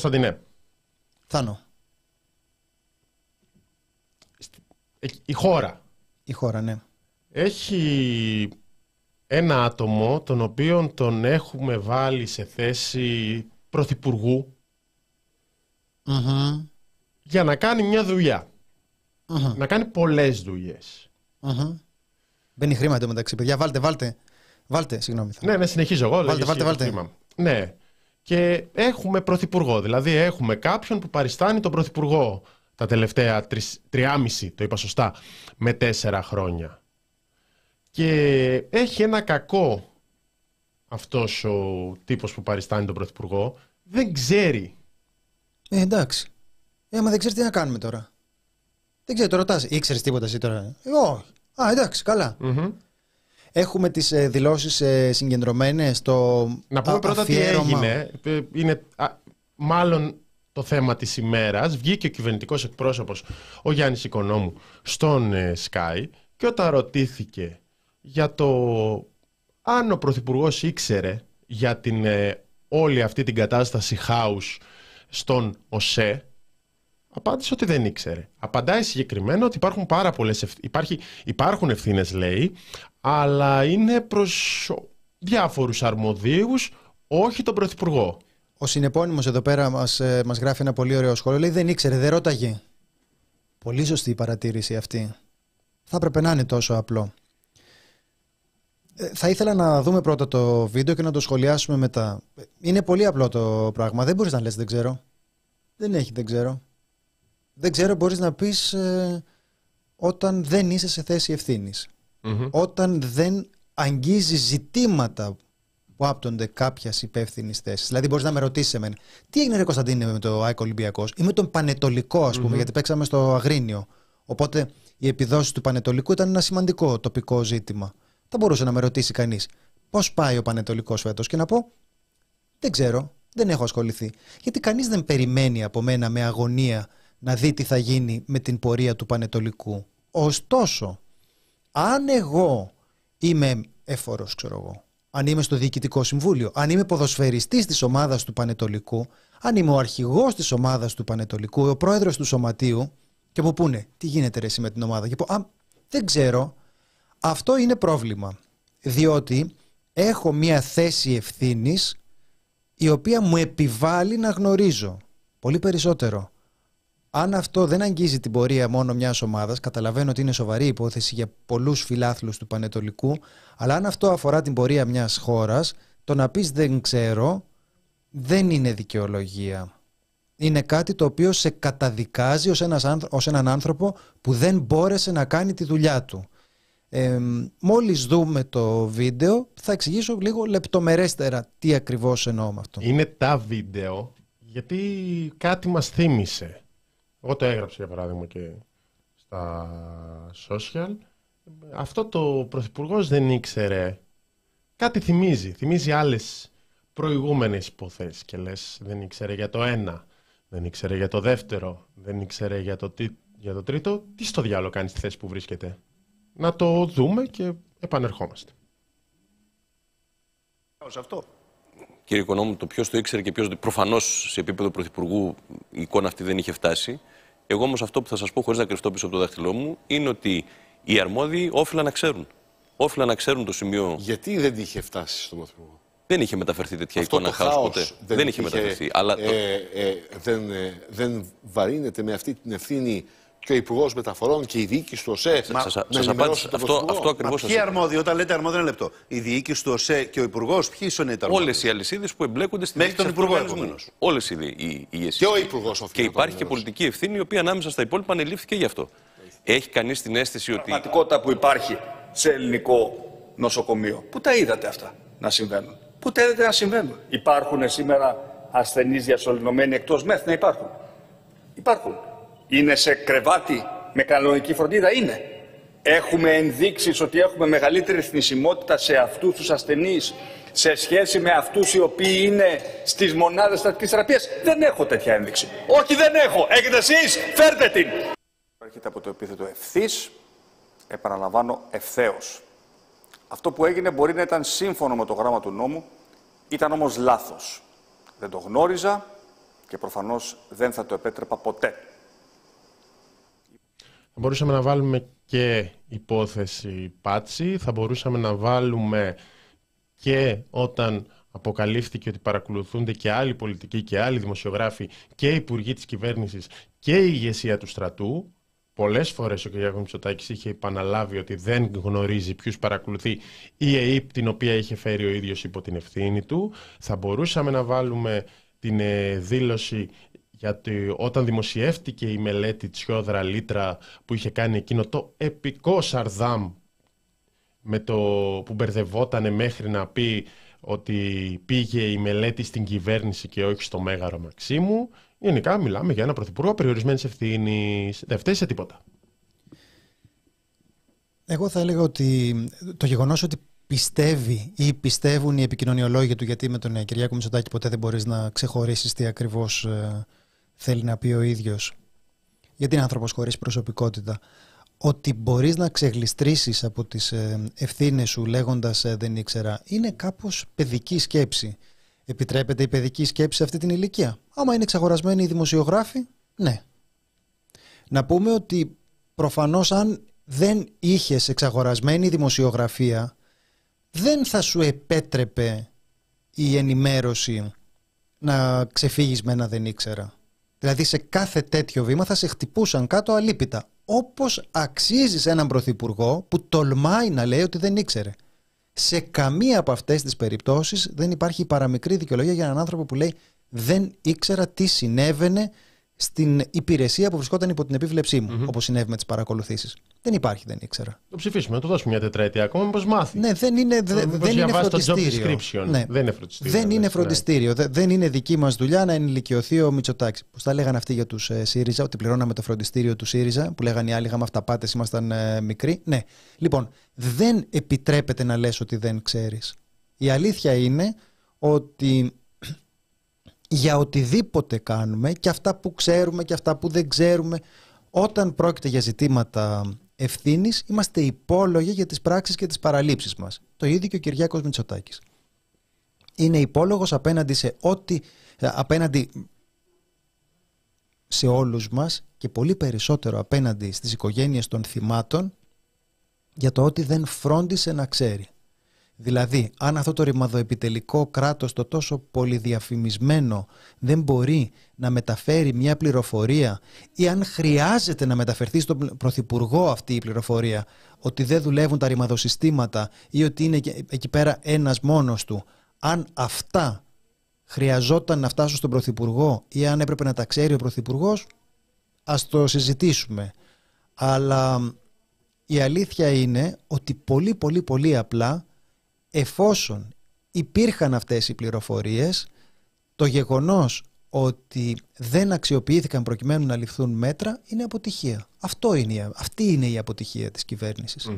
Κωνσταντινέ. Θάνο. Ε, η χώρα. Η χώρα, ναι. Έχει ένα άτομο τον οποίο τον έχουμε βάλει σε θέση για να κάνει μια δουλεια Να κάνει πολλές δουλειές. Mm-hmm. Μπαίνει χρήμα μεταξύ, παιδιά. Βάλτε, βάλτε. Βάλτε, συγγνώμη. Ναι, ναι, συνεχίζω εγώ. Βάλτε, βάλτε, βάλτε. Χρήμα. Ναι και έχουμε πρωθυπουργό. Δηλαδή έχουμε κάποιον που παριστάνει τον πρωθυπουργό τα τελευταία 3,5, το είπα σωστά, με τέσσερα χρόνια. Και έχει ένα κακό αυτός ο τύπος που παριστάνει τον πρωθυπουργό. Δεν ξέρει. Ε, εντάξει. Ε, μα δεν ξέρεις τι να κάνουμε τώρα. Δεν ξέρεις το ρωτάς. Ήξερες τίποτα εσύ τώρα. Εγώ. Α, εντάξει, Έχουμε τις ε, δηλώσεις ε, Το... Να πούμε πρώτα τι έγινε. Ε, είναι μάλλον το θέμα της ημέρας. Βγήκε ο κυβερνητικός εκπρόσωπος, ο Γιάννης Οικονόμου, στον ε, Sky και όταν ρωτήθηκε για το αν ο Πρωθυπουργός ήξερε για την, όλη αυτή την κατάσταση χάους στον ΟΣΕ Απάντησε ότι δεν ήξερε. Απαντάει συγκεκριμένα ότι υπάρχουν πάρα υπάρχουν ευθύνες λέει, αλλά είναι προς διάφορους αρμοδίους, όχι τον Πρωθυπουργό. Ο συνεπώνυμος εδώ πέρα μας, ε, μας γράφει ένα πολύ ωραίο σχόλιο. Λέει δεν ήξερε, δεν ρώταγε. Πολύ σωστή η παρατήρηση αυτή. Θα έπρεπε να είναι τόσο απλό. Ε, θα ήθελα να δούμε πρώτα το βίντεο και να το σχολιάσουμε μετά. Ε, είναι πολύ απλό το πράγμα. Δεν μπορείς να λες δεν ξέρω. Δεν έχει δεν ξέρω δεν ξέρω, μπορείς να πεις ε, όταν δεν είσαι σε θέση Όταν δεν αγγίζεις ζητήματα που άπτονται κάποιας υπεύθυνης θέσης. Δηλαδή, μπορείς να με ρωτήσεις εμένα, τι έγινε ρε Κωνσταντίνε με το ΑΕΚ Ολυμπιακός ή με τον Πανετολικό, ας πουμε γιατί παίξαμε στο Αγρίνιο. Οπότε οι επιδόση του Πανετολικού ήταν ένα σημαντικό τοπικό ζήτημα. Θα μπορούσε να με ρωτήσει κανείς, πώς πάει ο Πανετολικός φέτος, και να πω, δεν ξέρω, δεν έχω ασχοληθεί. Γιατί κανείς δεν περιμένει από μένα με αγωνία να δει τι θα γίνει με την πορεία του Πανετολικού. Ωστόσο, αν εγώ είμαι έφορος, ξέρω εγώ, αν είμαι στο Διοικητικό Συμβούλιο, αν είμαι ποδοσφαιριστής της ομάδας του Πανετολικού, αν είμαι ο αρχηγός της ομάδας του Πανετολικού, ο πρόεδρος του Σωματείου και μου πούνε τι γίνεται ρε εσύ με την ομάδα και πω, α, δεν ξέρω, αυτό είναι πρόβλημα. Διότι έχω μια θέση ευθύνης η οποία μου επιβάλλει να γνωρίζω πολύ περισσότερο αν αυτό δεν αγγίζει την πορεία μόνο μιας ομάδας, καταλαβαίνω ότι είναι σοβαρή υπόθεση για πολλούς φιλάθλους του Πανετολικού, αλλά αν αυτό αφορά την πορεία μιας χώρας, το να πεις δεν ξέρω δεν είναι δικαιολογία. Είναι κάτι το οποίο σε καταδικάζει ως, έναν άνθρωπο που δεν μπόρεσε να κάνει τη δουλειά του. Ε, μόλις δούμε το βίντεο θα εξηγήσω λίγο λεπτομερέστερα τι ακριβώς εννοώ με αυτό. Είναι τα βίντεο γιατί κάτι μας θύμισε εγώ το έγραψα για παράδειγμα και στα social, αυτό το πρωθυπουργός δεν ήξερε. Κάτι θυμίζει. Θυμίζει άλλες προηγούμενες υποθέσεις. Και λες, δεν ήξερε για το ένα, δεν ήξερε για το δεύτερο, δεν ήξερε για το, τι, για το τρίτο. Τι στο διάλογο κάνει στη θέση που βρίσκεται. Να το δούμε και επανερχόμαστε. Σε αυτό. Κύριε Οικονόμου, το ποιος το ήξερε και ποιος. Προφανώς σε επίπεδο πρωθυπουργού η εικόνα αυτή δεν είχε φτάσει. Εγώ όμως αυτό που θα σας πω, χωρίς να κρυφτώ πίσω από το δάχτυλό μου, είναι ότι οι αρμόδιοι όφυλαν να ξέρουν. Όφυλαν να ξέρουν το σημείο. Γιατί δεν είχε φτάσει στον Πρωθυπουργό. Δεν είχε μεταφερθεί τέτοια αυτό εικόνα χάο ποτέ. Δεν, είχε μεταφερθεί. Ε, ε, δεν, ε, δεν βαρύνεται με αυτή την ευθύνη και ο Υπουργός Μεταφορών και η διοίκηση του ΟΣΕ. Σας να απάντησα. Αυτό, αυτό ακριβώς σας Ποιοι αρμόδιοι, όταν λέτε αρμόδιοι, ένα λεπτό. Η διοίκηση του ΟΣΕ και ο Υπουργός, ποιοι είναι οι αρμόδιοι. Όλες οι αλυσίδες που εμπλέκονται στην Μέχρι τον Υπουργό επομένως. Όλες οι ηγεσίε. Και ο Υπουργός Και υπάρχει και πολιτική ευθύνη, η οποία ανάμεσα στα υπόλοιπα ανελήφθηκε γι' αυτό. Έχει κανείς την αίσθηση ότι. Η πραγματικότητα που υπάρχει σε ελληνικό νοσοκομείο. Πού τα είδατε αυτά να συμβαίνουν. Πού τα είδατε να συμβαίνουν. Υπάρχουν σήμερα ασθενείς διασωληνωμένοι εκτός μεθ. Να υπάρχουν. Υπάρχουν. Είναι σε κρεβάτι με κανονική φροντίδα. Είναι. Έχουμε ενδείξεις ότι έχουμε μεγαλύτερη θνησιμότητα σε αυτούς τους ασθενείς σε σχέση με αυτούς οι οποίοι είναι στις μονάδες στατικής θεραπείας. Δεν έχω τέτοια ένδειξη. Όχι δεν έχω. Έχετε εσείς. Φέρτε την. Έρχεται από το επίθετο ευθύς, επαναλαμβάνω ευθέως. Αυτό που έγινε μπορεί να ήταν σύμφωνο με το γράμμα του νόμου, ήταν όμως λάθος. Δεν το γνώριζα και προφανώς δεν θα το επέτρεπα ποτέ. Θα μπορούσαμε να βάλουμε και υπόθεση Πάτσι, θα μπορούσαμε να βάλουμε και όταν αποκαλύφθηκε ότι παρακολουθούνται και άλλοι πολιτικοί και άλλοι δημοσιογράφοι και υπουργοί της κυβέρνησης και η ηγεσία του στρατού. Πολλές φορές ο κ. Μητσοτάκης είχε επαναλάβει ότι δεν γνωρίζει ποιους παρακολουθεί η ΕΕΠ την οποία είχε φέρει ο ίδιος υπό την ευθύνη του. Θα μπορούσαμε να βάλουμε την ε, δήλωση γιατί όταν δημοσιεύτηκε η μελέτη Τσιόδρα Λίτρα που είχε κάνει εκείνο το επικό Σαρδάμ με το που μπερδευότανε μέχρι να πει ότι πήγε η μελέτη στην κυβέρνηση και όχι στο Μέγαρο Μαξίμου, γενικά μιλάμε για ένα πρωθυπουργό περιορισμένης ευθύνης. Δεν φταίει σε τίποτα. Εγώ θα έλεγα ότι το γεγονός ότι πιστεύει ή πιστεύουν οι επικοινωνιολόγοι του, γιατί με τον ε, Κυριάκο Μητσοτάκη ποτέ δεν μπορείς να ξεχωρίσεις τι ακριβώς ε, θέλει να πει ο ίδιος γιατί είναι άνθρωπος χωρίς προσωπικότητα ότι μπορείς να ξεγλιστρήσεις από τις ε, ευθύνες σου λέγοντας ε, δεν ήξερα είναι κάπως παιδική σκέψη. Επιτρέπεται η παιδική σκέψη αυτή την ηλικία. Άμα είναι εξαγορασμένη η δημοσιογράφη, ναι. Να πούμε ότι προφανώς αν δεν είχες εξαγορασμένη δημοσιογραφία δεν θα σου επέτρεπε η ενημέρωση να ξεφύγεις με ένα δεν ήξερα. Δηλαδή σε κάθε τέτοιο βήμα θα σε χτυπούσαν κάτω αλίπητα. Όπως αξίζει έναν πρωθυπουργό που τολμάει να λέει ότι δεν ήξερε. Σε καμία από αυτές τις περιπτώσεις δεν υπάρχει παραμικρή δικαιολογία για έναν άνθρωπο που λέει δεν ήξερα τι συνέβαινε στην υπηρεσία που βρισκόταν υπό την επιβλεψή μου, mm-hmm. όπως συνέβη με τις παρακολουθήσεις. Δεν υπάρχει, δεν ήξερα. Το ψηφίσουμε, να το δώσουμε μια τετραετία ακόμα, μήπως μάθει. Ναι, δεν είναι, δε, δεν, δεν είναι φροντιστήριο. Job ναι. Δεν είναι φροντιστήριο. Δεν είναι, ναι. φροντιστήριο. δεν είναι δική μας δουλειά να ενηλικιωθεί ο Μητσοτάξη. Πώς τα λέγανε αυτοί για τους ε, ΣΥΡΙΖΑ, ότι πληρώναμε το φροντιστήριο του ΣΥΡΙΖΑ, που λέγανε οι άλλοι είχαμε αυταπάτε, ήμασταν ε, μικροί. Ναι. Λοιπόν, δεν επιτρέπεται να λες ότι δεν ξέρεις. Η αλήθεια είναι ότι για οτιδήποτε κάνουμε και αυτά που ξέρουμε και αυτά που δεν ξέρουμε όταν πρόκειται για ζητήματα ευθύνης, είμαστε υπόλογοι για τις πράξεις και τις παραλήψεις μας. Το ίδιο και ο Κυριάκος Μητσοτάκης. Είναι υπόλογος απέναντι σε ό,τι. Ε, απέναντι σε όλους μας και πολύ περισσότερο απέναντι στις οικογένειες των θυμάτων για το ότι δεν φρόντισε να ξέρει. Δηλαδή, αν αυτό το ρημαδοεπιτελικό κράτος, το τόσο πολυδιαφημισμένο, δεν μπορεί να μεταφέρει μια πληροφορία ή αν χρειάζεται να μεταφερθεί στον Πρωθυπουργό αυτή η πληροφορία, ότι δεν δουλεύουν τα ρημαδοσυστήματα ή ότι είναι εκεί πέρα ένας μόνος του, αν αυτά χρειαζόταν να φτάσουν στον Πρωθυπουργό ή αν έπρεπε να τα ξέρει ο Πρωθυπουργός, ας το συζητήσουμε. Αλλά η αλήθεια είναι ότι πολύ πολύ πολύ απλά εφόσον υπήρχαν αυτές οι πληροφορίες, το γεγονός ότι δεν αξιοποιήθηκαν προκειμένου να ληφθούν μέτρα είναι αποτυχία. Αυτό είναι, αυτή είναι η αποτυχία της κυβερνησης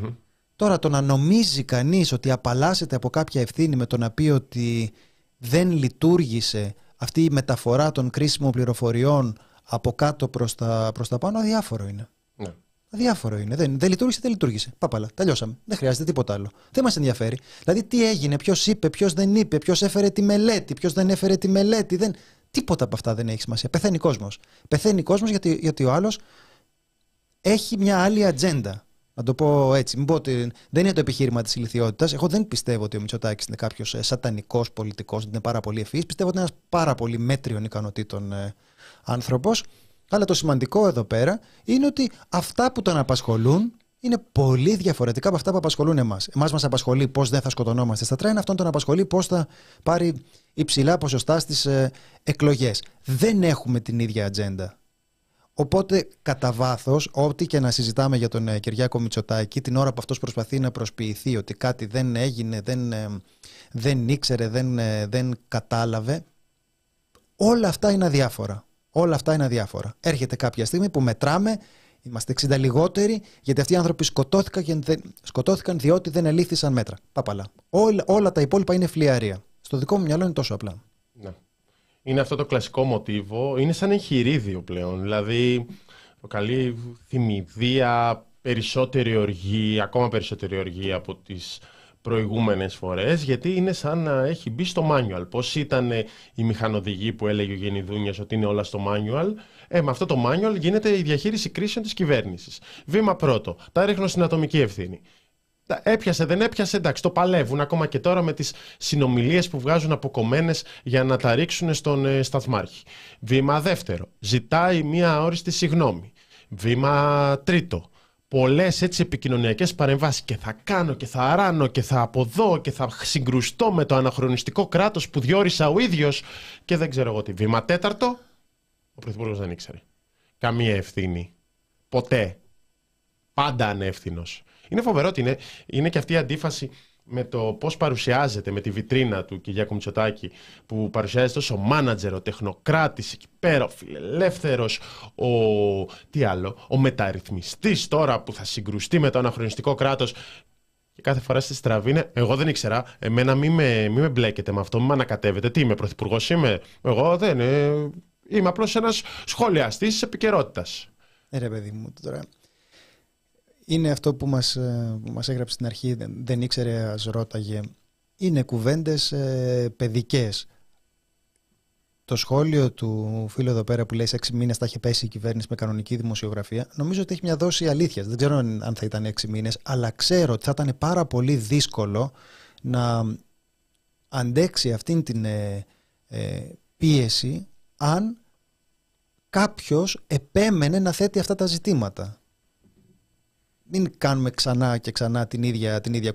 Τώρα το να νομίζει κανείς ότι απαλλάσσεται από κάποια ευθύνη με το να πει ότι δεν λειτουργήσε αυτή η μεταφορά των κρίσιμων πληροφοριών από κάτω προς τα, προς τα πάνω, αδιάφορο είναι. Διάφορο είναι. Δεν, δεν λειτουργήσε, δεν λειτουργήσε. Πάπαλα. Τελειώσαμε. Δεν χρειάζεται τίποτα άλλο. Δεν μας ενδιαφέρει. Δηλαδή, τι έγινε, ποιος είπε, ποιος δεν είπε, ποιος έφερε τη μελέτη, ποιος δεν έφερε τη μελέτη. Δεν... Τίποτα από αυτά δεν έχει σημασία. Πεθαίνει κόσμος. Πεθαίνει κόσμος γιατί, γιατί ο άλλος έχει μια άλλη ατζέντα. Να το πω έτσι. Μην πω ότι δεν είναι το επιχείρημα της ηλικιότητας. Εγώ δεν πιστεύω ότι ο Μητσοτάκης είναι κάποιος ε, σατανικός πολιτικός, δεν είναι πάρα πολύ ευφύ. Πιστεύω ότι είναι ένας πάρα πολύ μέτριων ικανοτήτων ε, άνθρωπος, αλλά το σημαντικό εδώ πέρα είναι ότι αυτά που τον απασχολούν είναι πολύ διαφορετικά από αυτά που απασχολούν εμάς. Εμάς μας απασχολεί πώς δεν θα σκοτωνόμαστε στα τρένα, αυτόν τον απασχολεί πώς θα πάρει υψηλά ποσοστά στις ε, εκλογές. Δεν έχουμε την ίδια ατζέντα. Οπότε, κατά βάθος, ό,τι και να συζητάμε για τον ε, Κυριάκο Μητσοτάκη, την ώρα που αυτός προσπαθεί να προσποιηθεί ότι κάτι δεν έγινε, δεν, ε, δεν ήξερε, δεν, ε, δεν κατάλαβε, όλα αυτά είναι αδιάφορα. Όλα αυτά είναι αδιάφορα. Έρχεται κάποια στιγμή που μετράμε, είμαστε 60 λιγότεροι, γιατί αυτοί οι άνθρωποι σκοτώθηκαν, σκοτώθηκαν διότι δεν ελήφθησαν μέτρα. Παπαλά. Όλα, όλα τα υπόλοιπα είναι φλιαρία. Στο δικό μου μυαλό είναι τόσο απλά. Ναι. Είναι αυτό το κλασικό μοτίβο. Είναι σαν εγχειρίδιο πλέον. Δηλαδή, καλή θυμηδία, περισσότερη οργή, ακόμα περισσότερη οργή από τις προηγούμενες φορές γιατί είναι σαν να έχει μπει στο manual. Πώς ήταν ε, η μηχανοδηγή που έλεγε ο Γενιδούνιας ότι είναι όλα στο manual. Ε, με αυτό το manual γίνεται η διαχείριση κρίσεων της κυβέρνησης. Βήμα πρώτο, τα ρίχνω στην ατομική ευθύνη. Έπιασε, δεν έπιασε, εντάξει, το παλεύουν ακόμα και τώρα με τις συνομιλίες που βγάζουν αποκομμένες για να τα ρίξουν στον ε, σταθμάρχη. Βήμα δεύτερο, ζητάει μία όριστη συγνώμη. Βήμα τρίτο, πολλές έτσι επικοινωνιακές παρεμβάσεις και θα κάνω και θα αράνω και θα αποδώ και θα συγκρουστώ με το αναχρονιστικό κράτος που διόρισα ο ίδιος και δεν ξέρω εγώ τι. Βήμα τέταρτο, ο Πρωθυπουργός δεν ήξερε. Καμία ευθύνη. Ποτέ. Πάντα ανεύθυνος. Είναι φοβερό ότι είναι, είναι και αυτή η αντίφαση με το πώς παρουσιάζεται με τη βιτρίνα του Κ. Μητσοτάκη, που παρουσιάζεται ως ο μάνατζερ, ο τεχνοκράτης, εκεί πέρα, ο φιλελεύθερος, ο. τι άλλο, ο μεταρρυθμιστής τώρα που θα συγκρουστεί με το αναχρονιστικό κράτος Και κάθε φορά στη στραβή είναι, εγώ δεν ήξερα, εμένα μην με, μη με μπλέκετε με αυτό, μη με ανακατεύετε. Τι είμαι, πρωθυπουργός είμαι. Εγώ δεν. Ε, είμαι απλώς ένας σχολιαστής επικαιρότητας. Ε, παιδί μου, τώρα είναι αυτό που μας, ε, μας έγραψε στην αρχή, δεν ήξερε, ας ρώταγε. Είναι κουβέντες ε, παιδικές. Το σχόλιο του φίλου εδώ πέρα που λέει σε 6 μήνες θα είχε πέσει η κυβέρνηση με κανονική δημοσιογραφία, νομίζω ότι έχει μια δόση αλήθειας. Δεν ξέρω αν θα ήταν 6 μήνες. αλλά ξέρω ότι θα ήταν πάρα πολύ δύσκολο να αντέξει αυτήν την ε, ε, πίεση αν κάποιος επέμενε να θέτει αυτά τα ζητήματα μην κάνουμε ξανά και ξανά την ίδια, την ίδια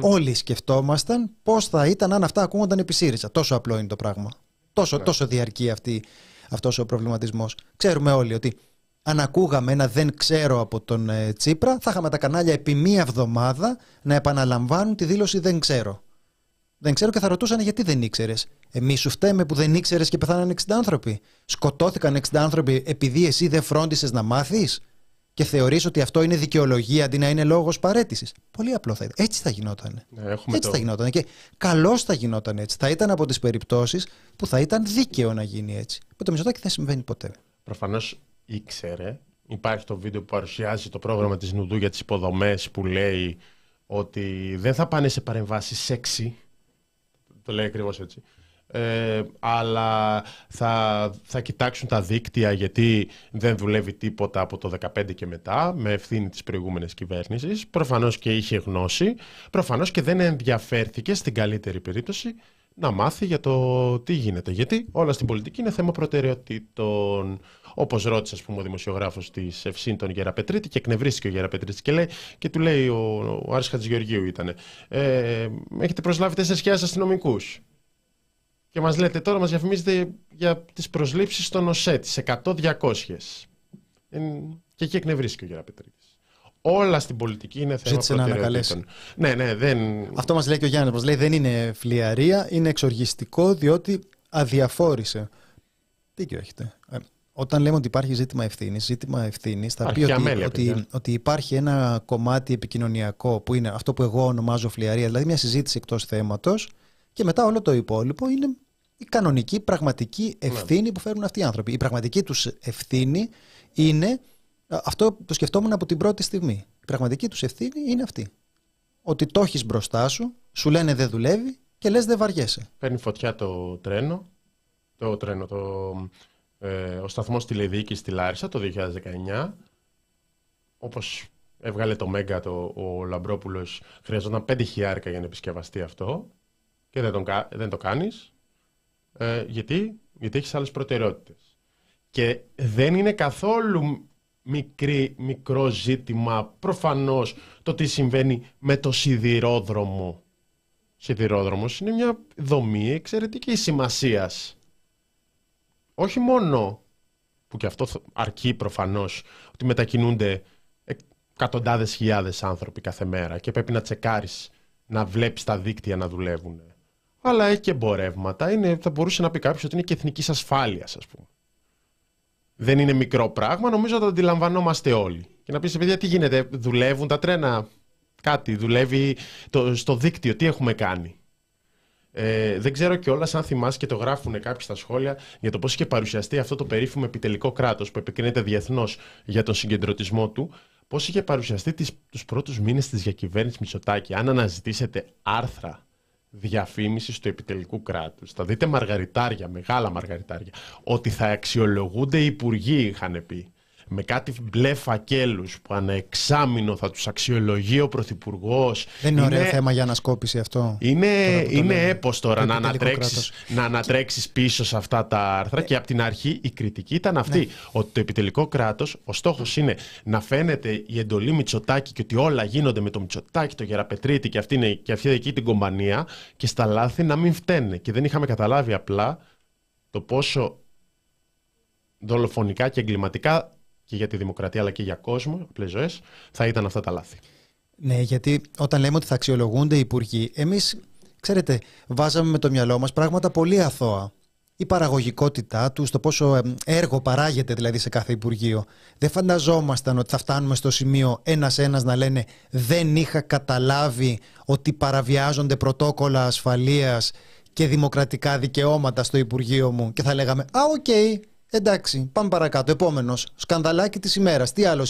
Όλοι σκεφτόμασταν πώς θα ήταν αν αυτά ακούγονταν επί ΣΥΡΙΖΑ. Τόσο απλό είναι το πράγμα. Τόσο, ναι. τόσο διαρκεί αυτή, αυτός ο προβληματισμός. Ξέρουμε όλοι ότι αν ακούγαμε ένα δεν ξέρω από τον ε, Τσίπρα, θα είχαμε τα κανάλια επί μία εβδομάδα να επαναλαμβάνουν τη δήλωση δεν ξέρω. Δεν ξέρω και θα ρωτούσαν γιατί δεν ήξερες. Εμείς σου φταίμε που δεν ήξερες και πεθάναν 60 άνθρωποι. Σκοτώθηκαν 60 άνθρωποι επειδή εσύ δεν φρόντισες να μάθεις και θεωρείς ότι αυτό είναι δικαιολογία αντί να είναι λόγος παρέτησης. Πολύ απλό θα ήταν. Έτσι θα γινόταν. Ναι, έτσι το. θα γινόταν. Και καλώς θα γινόταν έτσι. Θα ήταν από τις περιπτώσεις που θα ήταν δίκαιο να γίνει έτσι. Με το μισοτάκι δεν συμβαίνει ποτέ. Προφανώς ήξερε. Υπάρχει το βίντεο που παρουσιάζει το πρόγραμμα της Νουδού για τις υποδομές που λέει ότι δεν θα πάνε σε παρεμβάσεις σεξι. Το λέει ακριβώς έτσι. Ε, αλλά θα, θα κοιτάξουν τα δίκτυα γιατί δεν δουλεύει τίποτα από το 2015 και μετά με ευθύνη της προηγούμενης κυβέρνησης. Προφανώς και είχε γνώση, προφανώς και δεν ενδιαφέρθηκε στην καλύτερη περίπτωση να μάθει για το τι γίνεται. Γιατί όλα στην πολιτική είναι θέμα προτεραιοτήτων. Όπως ρώτησε, πούμε, ο δημοσιογράφος της Ευσύν τον Γεραπετρίτη και εκνευρίστηκε ο Γεραπετρίτη και, λέει, και του λέει ο, ο Άρης Χατζηγεωργίου ήταν. Ε, έχετε προσλάβει 4.000 αστυνομικούς. Και μας λέτε τώρα, μας διαφημίζετε για τις προσλήψεις στον ΟΣΕ, τις 100-200. Και εκεί εκνευρίστηκε ο Πετρίτης. Όλα στην πολιτική είναι θέμα Ζήτησε να ανακαλέσει. Ναι, ναι, δεν... Αυτό μας λέει και ο Γιάννης, μας λέει δεν είναι φλιαρία, είναι εξοργιστικό διότι αδιαφόρησε. Τι έχετε. Ε, όταν λέμε ότι υπάρχει ζήτημα ευθύνης, ζήτημα ευθύνης θα πει ότι, ότι, ότι, υπάρχει ένα κομμάτι επικοινωνιακό που είναι αυτό που εγώ ονομάζω φλιαρία, δηλαδή μια συζήτηση εκτός θέματος, και μετά όλο το υπόλοιπο είναι η κανονική, πραγματική ναι. ευθύνη που φέρουν αυτοί οι άνθρωποι. Η πραγματική τους ευθύνη είναι. Αυτό το σκεφτόμουν από την πρώτη στιγμή. Η πραγματική τους ευθύνη είναι αυτή. Ότι το έχεις μπροστά σου, σου λένε δεν δουλεύει και λες δεν βαριέσαι. Παίρνει φωτιά το τρένο. Το τρένο, το, ε, ο σταθμός τηλεδιοίκησης στη Λάρισα το 2019. Όπως έβγαλε το Μέγκα το, ο Λαμπρόπουλος, χρειαζόταν 5 χιλιάρικα για να επισκευαστεί αυτό και δεν, δεν το κάνεις ε, γιατί, γιατί έχεις άλλες προτεραιότητες. Και δεν είναι καθόλου μικρή, μικρό ζήτημα προφανώς το τι συμβαίνει με το σιδηρόδρομο. Σιδηρόδρομος είναι μια δομή εξαιρετικής σημασίας. Όχι μόνο που και αυτό αρκεί προφανώς ότι μετακινούνται εκατοντάδες χιλιάδες άνθρωποι κάθε μέρα και πρέπει να τσεκάρεις να βλέπεις τα δίκτυα να δουλεύουν αλλά έχει και εμπορεύματα. Είναι, θα μπορούσε να πει κάποιος ότι είναι και εθνικής ασφάλειας, ας πούμε. Δεν είναι μικρό πράγμα, νομίζω ότι το αντιλαμβανόμαστε όλοι. Και να πεις, παιδιά, τι γίνεται, δουλεύουν τα τρένα, κάτι, δουλεύει το, στο δίκτυο, τι έχουμε κάνει. Ε, δεν ξέρω κιόλας αν θυμάσαι και το γράφουν κάποιοι στα σχόλια για το πώς είχε παρουσιαστεί αυτό το περίφημο επιτελικό κράτος που επικρίνεται διεθνώς για τον συγκεντρωτισμό του. Πώς είχε παρουσιαστεί τους πρώτους μήνες της διακυβέρνησης Μητσοτάκη. Αν αναζητήσετε άρθρα διαφήμισης του επιτελικού κράτους. Θα δείτε μαργαριτάρια, μεγάλα μαργαριτάρια. Ότι θα αξιολογούνται οι υπουργοί, είχαν πει με κάτι μπλε φακέλους που ανεξάμεινο θα τους αξιολογεί ο Πρωθυπουργός. Δεν είναι, είναι ωραίο θέμα για ανασκόπηση αυτό. Είναι, είναι έπος τώρα να ανατρέξει να πίσω σε αυτά τα άρθρα και από την αρχή η κριτική ήταν αυτή. Ναι. Ότι το επιτελικό κράτος, ο στόχος είναι να φαίνεται η εντολή Μητσοτάκη και ότι όλα γίνονται με το Μητσοτάκη, το Γεραπετρίτη και αυτή, είναι, και αυτή εκεί την κομπανία και στα λάθη να μην φταίνε. Και δεν είχαμε καταλάβει απλά το πόσο δολοφονικά και εγκληματικά και για τη δημοκρατία αλλά και για κόσμο, απλές ζωές, θα ήταν αυτά τα λάθη. Ναι, γιατί όταν λέμε ότι θα αξιολογούνται οι υπουργοί, εμείς, ξέρετε, βάζαμε με το μυαλό μας πράγματα πολύ αθώα. Η παραγωγικότητά τους, το πόσο έργο παράγεται δηλαδή σε κάθε Υπουργείο. Δεν φανταζόμασταν ότι θα φτάνουμε στο σημείο ένα-ένα να λένε Δεν είχα καταλάβει ότι παραβιάζονται πρωτόκολλα ασφαλείας και δημοκρατικά δικαιώματα στο Υπουργείο μου. Και θα λέγαμε Α, οκ, Εντάξει, πάμε παρακάτω. Επόμενος. Σκανδαλάκι της ημέρας. Τι άλλο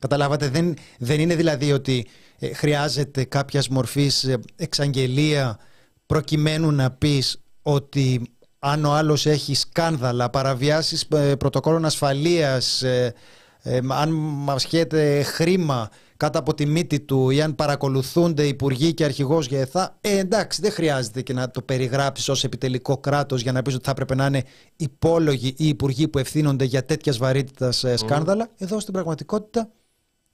Καταλάβατε, δεν, δεν είναι δηλαδή ότι χρειάζεται κάποιας μορφής εξαγγελία προκειμένου να πεις ότι αν ο άλλος έχει σκάνδαλα, παραβιάσεις ε, πρωτοκόλων ασφαλείας, ε, αν μασχέται χρήμα κάτω από τη μύτη του ή αν παρακολουθούνται υπουργοί και αρχηγός για ΕΘΑ, ε, εντάξει, δεν χρειάζεται και να το περιγράψεις ως επιτελικό κράτος για να πεις ότι θα έπρεπε να είναι υπόλογοι οι υπουργοί που ευθύνονται για τέτοια βαρύτητα ε, σκάνδαλα. Εδώ στην πραγματικότητα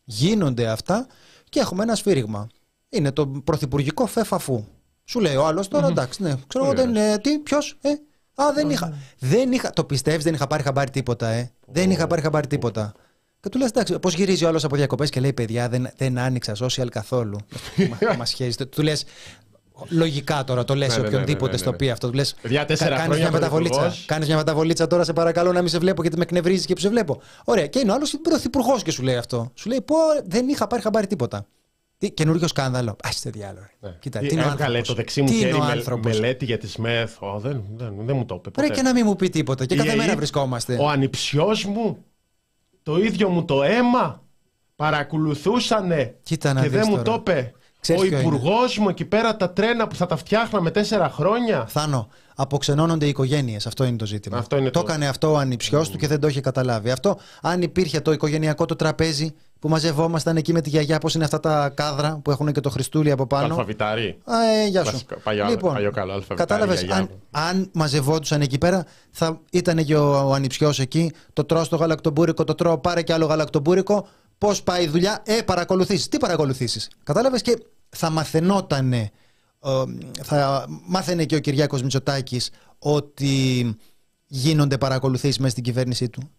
γίνονται αυτά και έχουμε ένα σφύριγμα. Είναι το πρωθυπουργικό φεφαφού. Σου λέει ο άλλος εντάξει, ναι, ξέρω εγώ, δεν. Ε, τι, ποιος, ε, Α, δεν είχα. Δεν είχα. Το πιστεύεις, δεν είχα πάρει χαμπάρι τίποτα, ε. Δεν είχα πάρει χαμπάρι τίποτα. Και του λες, εντάξει, πώς γυρίζει ο άλλος από διακοπές και λέει: Παιδιά, δεν, δεν άνοιξα social καθόλου. Μα χαίρεστε. Του λες, λογικά τώρα το λες ναι, ναι, ναι, οποιονδήποτε στο πει αυτό. Του λες, κάνει μια μεταβολίτσα. Κάνεις μια μεταβολίτσα τώρα, σε παρακαλώ να μην σε βλέπω γιατί με εκνευρίζει και που σε βλέπω. Ωραία, και είναι ο άλλος πρωθυπουργός και σου λέει αυτό. Σου λέει: Πώ δεν είχα πάρει χαμπάρι τίποτα. Τι, καινούριο σκάνδαλο. Α, είστε διάλογο. Ναι. Κοίτα, ε, τι, είναι Έβγαλε ε, το δεξί μου χέρι με, μελέτη για τη ΣΜΕΘ. Oh, δεν, δεν, δεν, μου το είπε. Πρέπει και να μην μου πει τίποτα. Και ε, κάθε μέρα βρισκόμαστε. Ο ανυψιό μου το ίδιο μου το αίμα παρακολουθούσανε και δεν μου το είπε ο υπουργός μου εκεί πέρα τα τρένα που θα τα φτιάχναμε τέσσερα χρόνια. Θάνο. Αποξενώνονται οι οικογένειες. Αυτό είναι το ζήτημα. Αυτό είναι το, έκανε αυτό ο ανιψιός mm. του και δεν το είχε καταλάβει. Αυτό, αν υπήρχε το οικογενειακό το τραπέζι που μαζευόμασταν εκεί με τη γιαγιά, πώς είναι αυτά τα κάδρα που έχουν και το Χριστούλη από πάνω. Αλφαβητάρι. Ε, γεια σου. Παλιό, λοιπόν, παλιό καλό, Κατάλαβε, αν, αν μαζευόντουσαν εκεί πέρα, θα ήταν και ο, ο ανιψιός εκεί, το τρώω στο γαλακτομπούρικο, το τρώω, πάρε και άλλο γαλακτομπούρικο. Πώς πάει η δουλειά, ε, παρακολουθήσει. Τι παρακολουθήσεις. Κατάλαβες και θα μαθαινότανε, ε, θα μάθαινε και ο Κυριάκος Μητσοτάκης ότι γίνονται παρακολουθήσεις μέσα στην κυβέρνησή του.